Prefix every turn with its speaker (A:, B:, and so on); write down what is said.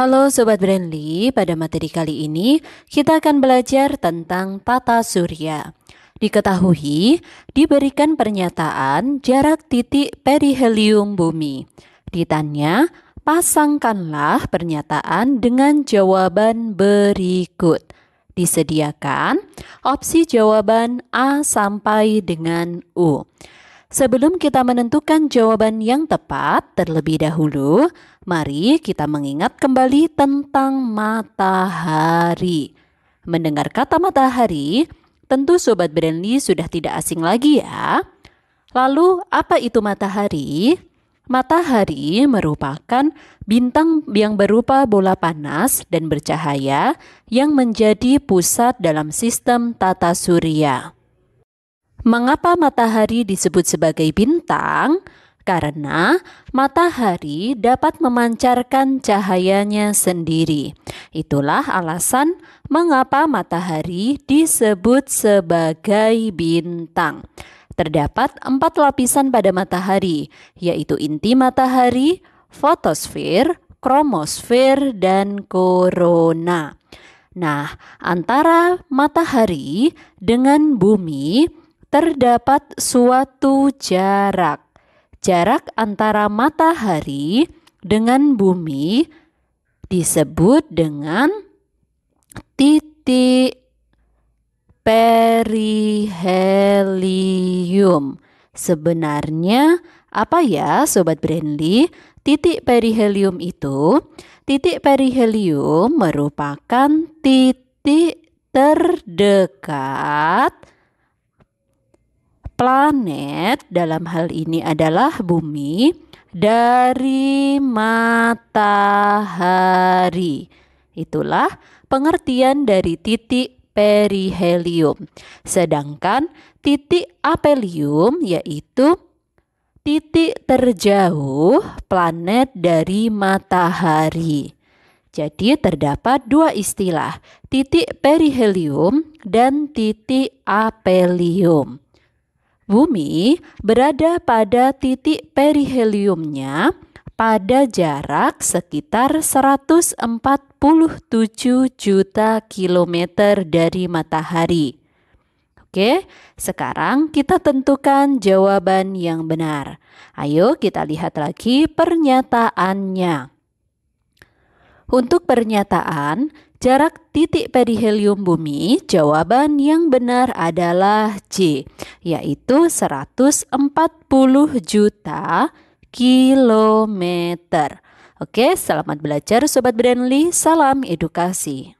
A: Halo Sobat Brandly, pada materi kali ini kita akan belajar tentang tata surya. Diketahui, diberikan pernyataan jarak titik perihelium bumi. Ditanya, pasangkanlah pernyataan dengan jawaban berikut. Disediakan opsi jawaban A sampai dengan U. Sebelum kita menentukan jawaban yang tepat terlebih dahulu, mari kita mengingat kembali tentang matahari. Mendengar kata matahari, tentu sobat Brandly sudah tidak asing lagi ya. Lalu, apa itu matahari? Matahari merupakan bintang yang berupa bola panas dan bercahaya yang menjadi pusat dalam sistem tata surya. Mengapa matahari disebut sebagai bintang? Karena matahari dapat memancarkan cahayanya sendiri. Itulah alasan mengapa matahari disebut sebagai bintang. Terdapat empat lapisan pada matahari, yaitu inti matahari, fotosfer, kromosfer, dan korona. Nah, antara matahari dengan bumi terdapat suatu jarak. Jarak antara matahari dengan bumi disebut dengan titik perihelium. Sebenarnya apa ya Sobat Brandly? Titik perihelium itu, titik perihelium merupakan titik terdekat planet dalam hal ini adalah bumi dari matahari. Itulah pengertian dari titik perihelium. Sedangkan titik apelium yaitu titik terjauh planet dari matahari. Jadi terdapat dua istilah, titik perihelium dan titik apelium. Bumi berada pada titik periheliumnya pada jarak sekitar 147 juta kilometer dari matahari. Oke, sekarang kita tentukan jawaban yang benar. Ayo kita lihat lagi pernyataannya. Untuk pernyataan, Jarak titik perihelium bumi, jawaban yang benar adalah C, yaitu 140 juta kilometer. Oke, selamat belajar Sobat Brandly. Salam edukasi.